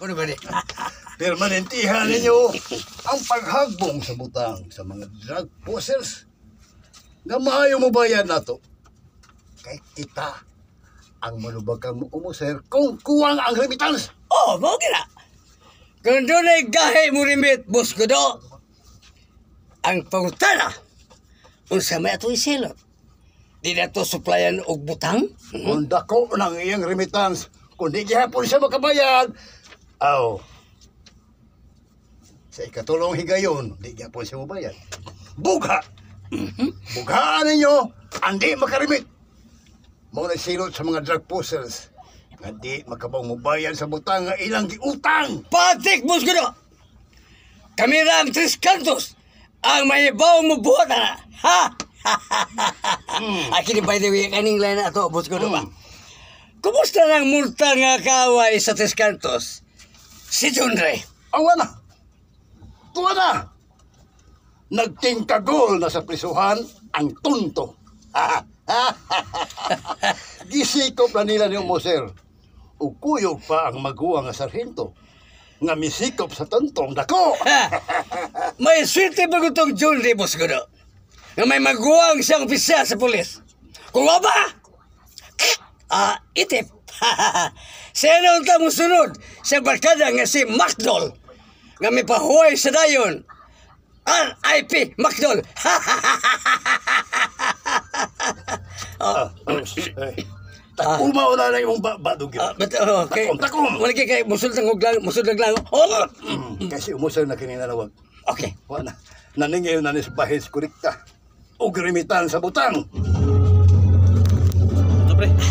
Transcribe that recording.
Ano gani? Permanentihan ninyo ang paghagbong sa butang sa mga drug possers na maayo mo bayan nato. Kay kita ang malubag kang sir, kung kuwang ang remittance. Oh, mo gina. Kung doon ay gahe mo remit, boss ko do. Ang pangutana, unsa may ato isilot. Di na to supplyan og butang? Mm -hmm. Kung dako ng iyang remittance, kung di gihapon siya makabayad, Aw. Oh. Sa ikatulong higayon, di po si Ubayan. Bugha! Mm-hmm. Bughaan ninyo ang di makarimit. Mga nagsilot sa mga drug puzzles nga di makapangubayan sa butang nga ilang giutang. Patik mo siguro! Kami na Tres Cantos ang may mahibaw mo buhat na. Ha? mm. Akin by the way, kaning line na ito, boss ko mm. ba? Hmm. Kumusta nang multa nga kaway sa Tres Cantos? si Junre. Awa oh, na. Tuwa na. Nagtingkagol na sa prisuhan ang tunto. Gisikop na nila ni Umoser. Ukuyog pa ang maguwa nga sarhento nga misikop sa tontong dako. may swerte ba itong John Ribos ko Nga may maguang siyang pisa sa pulis. Kung ba? uh, itip. Sino mo sunod sa barkada nga si Macdol nga may pahuway sa dayon. R.I.P. Macdol. oh. Takong ba wala na imong badog yun? okay. Takong, takong. Wala kay musul ng huglang, musul ng lang. Oh! Ah, mm. Kasi umusul na kanina nawag. Okay. Wala na. Naningayon na ni sa bahis kurikta. O grimitan sa butang. Dobre. Ano,